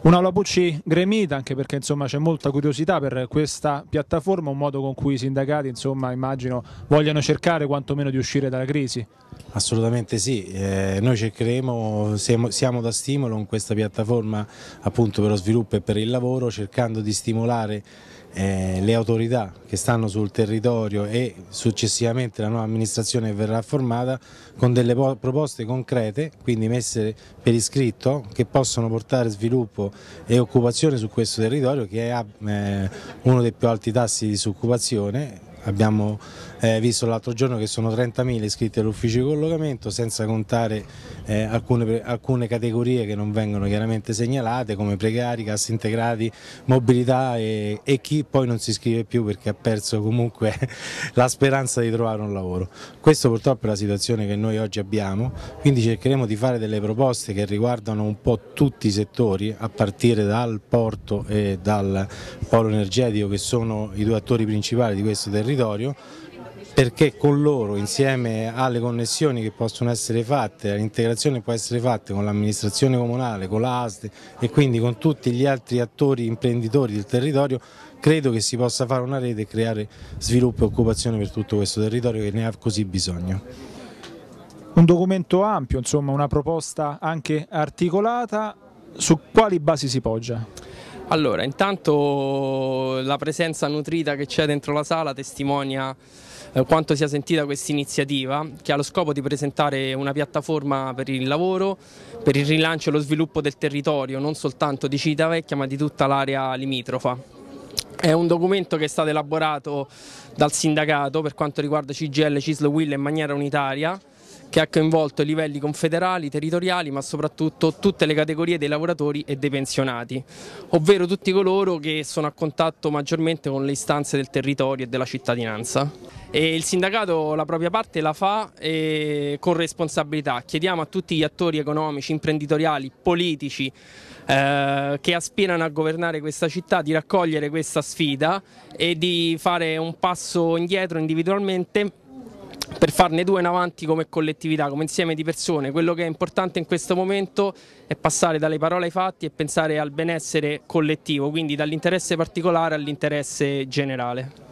Un'aula Bucci gremita anche perché insomma c'è molta curiosità per questa piattaforma, un modo con cui i sindacati insomma immagino vogliano cercare quantomeno di uscire dalla crisi. Assolutamente sì, eh, noi cercheremo, siamo, siamo, da stimolo in questa piattaforma appunto per lo sviluppo e per il lavoro cercando di stimolare eh, le autorità che stanno sul territorio e successivamente la nuova amministrazione verrà formata con delle proposte concrete, quindi messe per iscritto, che possono portare sviluppo e occupazione su questo territorio che ha eh, uno dei più alti tassi di disoccupazione Abbiamo eh, visto l'altro giorno che sono 30.000 iscritti all'ufficio di collocamento senza contare eh, alcune, alcune, categorie che non vengono chiaramente segnalate come precari, cassi integrati, mobilità e, e, chi poi non si iscrive più perché ha perso comunque la speranza di trovare un lavoro. Questo purtroppo è la situazione che noi oggi abbiamo, quindi cercheremo di fare delle proposte che riguardano un po' tutti i settori a partire dal porto e dal polo energetico che sono i due attori principali di questo territorio territorio perché con loro insieme alle connessioni che possono essere fatte, l'integrazione può essere fatta con l'amministrazione comunale, con l'ASD e quindi con tutti gli altri attori imprenditori del territorio, credo che si possa fare una rete e creare sviluppo e occupazione per tutto questo territorio che ne ha così bisogno. Un documento ampio, insomma una proposta anche articolata, su quali basi si poggia? Allora, intanto la presenza nutrita che c'è dentro la sala testimonia eh, quanto sia sentita questa iniziativa che ha lo scopo di presentare una piattaforma per il lavoro, per il rilancio e lo sviluppo del territorio, non soltanto di Citavecchia ma di tutta l'area limitrofa. È un documento che è stato elaborato dal sindacato per quanto riguarda CGL, Cislo Will in maniera unitaria che ha coinvolto i livelli confederali, territoriali, ma soprattutto tutte le categorie dei lavoratori e dei pensionati, ovvero tutti coloro che sono a contatto maggiormente con le istanze del territorio e della cittadinanza. E il sindacato la propria parte la fa eh, con responsabilità. Chiediamo a tutti gli attori economici, imprenditoriali, politici eh, che aspirano a governare questa città di raccogliere questa sfida e di fare un passo indietro individualmente per farne due in avanti come collettività, come insieme di persone. Quello che è importante in questo momento è passare dalle parole ai fatti e pensare al benessere collettivo, quindi dall'interesse particolare all'interesse generale.